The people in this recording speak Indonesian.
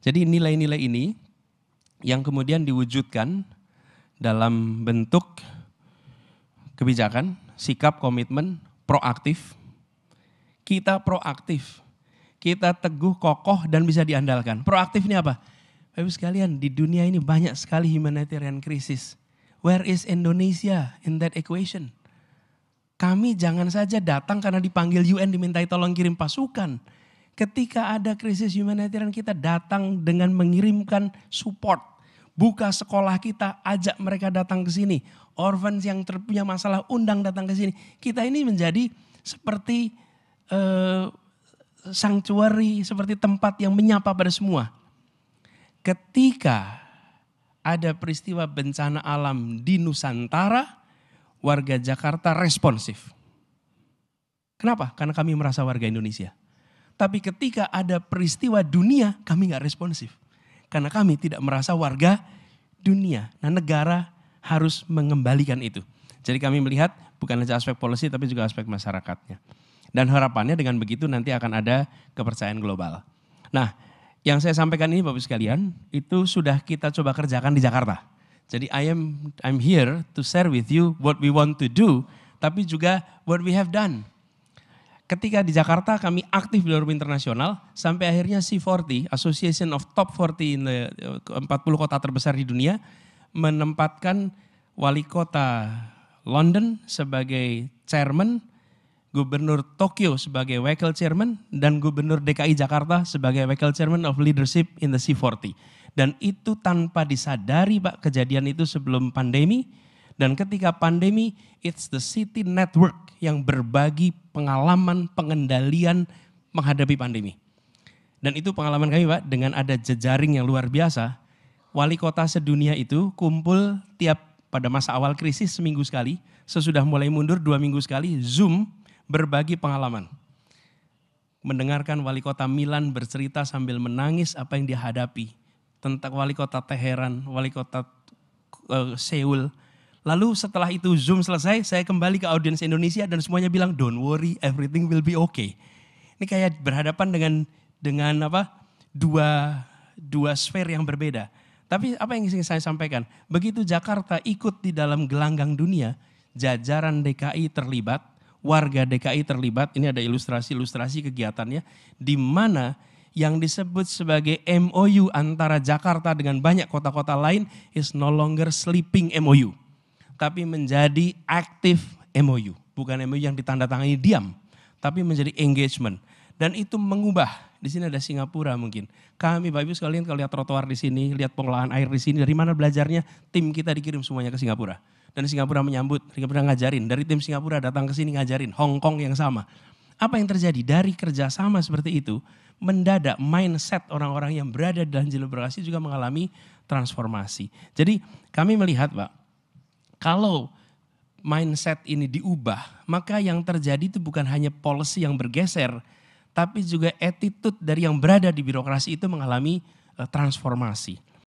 Jadi nilai-nilai ini yang kemudian diwujudkan dalam bentuk kebijakan, sikap, komitmen, proaktif. Kita proaktif, kita teguh, kokoh, dan bisa diandalkan. Proaktif ini apa? Bapak sekalian, di dunia ini banyak sekali humanitarian crisis. Where is Indonesia in that equation? Kami jangan saja datang karena dipanggil UN dimintai tolong kirim pasukan ketika ada krisis humanitarian kita datang dengan mengirimkan support. Buka sekolah kita, ajak mereka datang ke sini. Orphans yang terpunya masalah undang datang ke sini. Kita ini menjadi seperti eh, sanctuary, seperti tempat yang menyapa pada semua. Ketika ada peristiwa bencana alam di Nusantara, warga Jakarta responsif. Kenapa? Karena kami merasa warga Indonesia. Tapi ketika ada peristiwa dunia, kami nggak responsif. Karena kami tidak merasa warga dunia. Nah negara harus mengembalikan itu. Jadi kami melihat bukan hanya aspek polisi, tapi juga aspek masyarakatnya. Dan harapannya dengan begitu nanti akan ada kepercayaan global. Nah, yang saya sampaikan ini Bapak sekalian, itu sudah kita coba kerjakan di Jakarta. Jadi I am I'm here to share with you what we want to do, tapi juga what we have done ketika di Jakarta kami aktif di forum internasional sampai akhirnya C40 Association of Top 40 in the 40 kota terbesar di dunia menempatkan wali kota London sebagai chairman, gubernur Tokyo sebagai wakil chairman dan gubernur DKI Jakarta sebagai wakil chairman of leadership in the C40. Dan itu tanpa disadari Pak kejadian itu sebelum pandemi dan ketika pandemi, it's the city network yang berbagi pengalaman pengendalian menghadapi pandemi. Dan itu pengalaman kami Pak, dengan ada jejaring yang luar biasa, wali kota sedunia itu kumpul tiap pada masa awal krisis seminggu sekali, sesudah mulai mundur dua minggu sekali, Zoom berbagi pengalaman. Mendengarkan wali kota Milan bercerita sambil menangis apa yang dihadapi. Tentang wali kota Teheran, wali kota uh, eh, Seoul, Lalu setelah itu Zoom selesai, saya kembali ke audiens Indonesia dan semuanya bilang don't worry, everything will be okay. Ini kayak berhadapan dengan dengan apa? dua dua sfer yang berbeda. Tapi apa yang ingin saya sampaikan? Begitu Jakarta ikut di dalam gelanggang dunia, jajaran DKI terlibat, warga DKI terlibat. Ini ada ilustrasi-ilustrasi kegiatannya di mana yang disebut sebagai MOU antara Jakarta dengan banyak kota-kota lain is no longer sleeping MOU tapi menjadi aktif MOU. Bukan MOU yang ditandatangani diam, tapi menjadi engagement. Dan itu mengubah. Di sini ada Singapura mungkin. Kami Bapak Ibu sekalian kalau lihat trotoar di sini, lihat pengelolaan air di sini, dari mana belajarnya? Tim kita dikirim semuanya ke Singapura. Dan Singapura menyambut, Singapura ngajarin. Dari tim Singapura datang ke sini ngajarin. Hong Kong yang sama. Apa yang terjadi? Dari kerjasama seperti itu, mendadak mindset orang-orang yang berada dalam jelibrakasi juga mengalami transformasi. Jadi kami melihat Pak, kalau mindset ini diubah, maka yang terjadi itu bukan hanya policy yang bergeser, tapi juga attitude dari yang berada di birokrasi itu mengalami eh, transformasi.